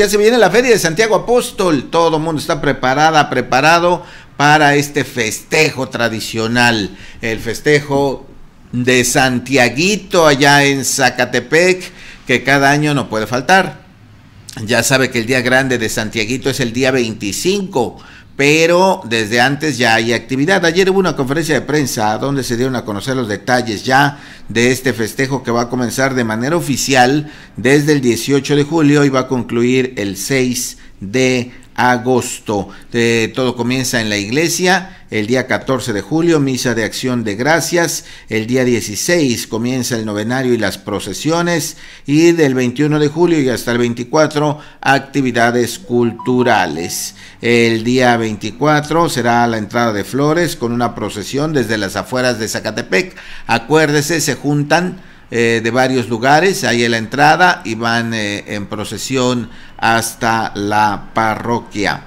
Ya se viene la Feria de Santiago Apóstol, todo el mundo está preparada, preparado para este festejo tradicional, el festejo de Santiaguito allá en Zacatepec, que cada año no puede faltar. Ya sabe que el día grande de Santiaguito es el día 25, pero desde antes ya hay actividad. Ayer hubo una conferencia de prensa donde se dieron a conocer los detalles ya de este festejo que va a comenzar de manera oficial desde el 18 de julio y va a concluir el 6 de agosto. Eh, todo comienza en la iglesia. El día 14 de julio, misa de acción de gracias. El día 16 comienza el novenario y las procesiones. Y del 21 de julio y hasta el 24, actividades culturales. El día 24 será la entrada de flores con una procesión desde las afueras de Zacatepec. Acuérdese, se juntan eh, de varios lugares, ahí en la entrada y van eh, en procesión hasta la parroquia.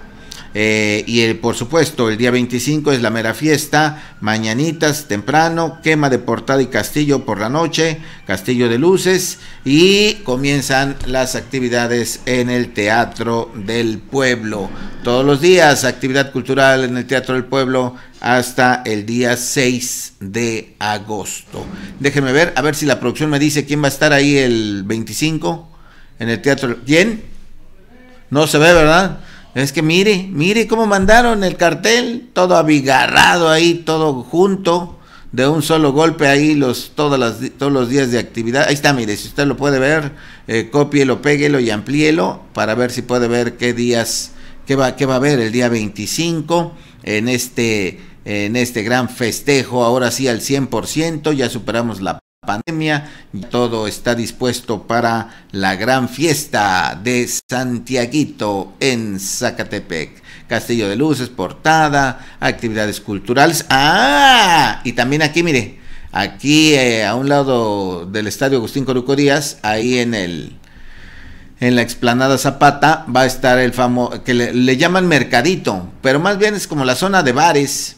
Eh, y por supuesto, el día 25 es la mera fiesta, mañanitas temprano, quema de portada y castillo por la noche, castillo de luces y comienzan las actividades en el Teatro del Pueblo. Todos los días, actividad cultural en el Teatro del Pueblo hasta el día 6 de agosto. Déjenme ver, a ver si la producción me dice quién va a estar ahí el 25 en el Teatro. ¿Quién? No se ve, ¿verdad? Es que mire, mire cómo mandaron el cartel, todo abigarrado ahí, todo junto, de un solo golpe ahí los, todos, los, todos los días de actividad. Ahí está, mire, si usted lo puede ver, eh, cópielo, péguelo y amplíelo para ver si puede ver qué días, qué va, qué va a haber el día 25 en este, en este gran festejo, ahora sí al 100%, ya superamos la pandemia, todo está dispuesto para la gran fiesta de Santiaguito en Zacatepec. Castillo de Luces, portada, actividades culturales. Ah, y también aquí, mire, aquí eh, a un lado del Estadio Agustín Coruco Díaz, ahí en el en la explanada Zapata va a estar el famoso, que le, llaman mercadito, pero más bien es como la zona de bares,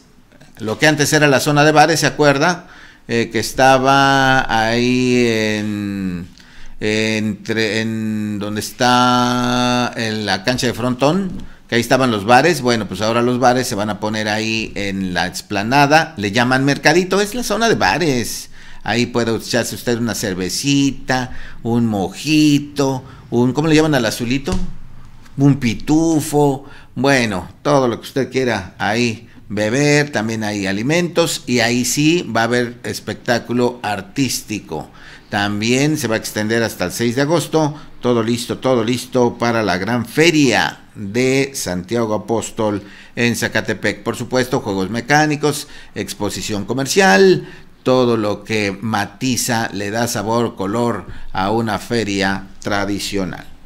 lo que antes era la zona de bares, ¿se acuerda? Eh, que estaba ahí en, entre, en donde está en la cancha de frontón que ahí estaban los bares, bueno, pues ahora los bares se van a poner ahí en la explanada, le llaman mercadito, es la zona de bares. Ahí puede echarse usted una cervecita, un mojito, un ¿cómo le llaman al azulito? Un pitufo, bueno, todo lo que usted quiera ahí beber, también hay alimentos y ahí sí va a haber espectáculo artístico. También se va a extender hasta el 6 de agosto. Todo listo, todo listo para la gran feria de Santiago Apóstol en Zacatepec. Por supuesto, juegos mecánicos, exposición comercial, todo lo que matiza, le da sabor, color a una feria tradicional.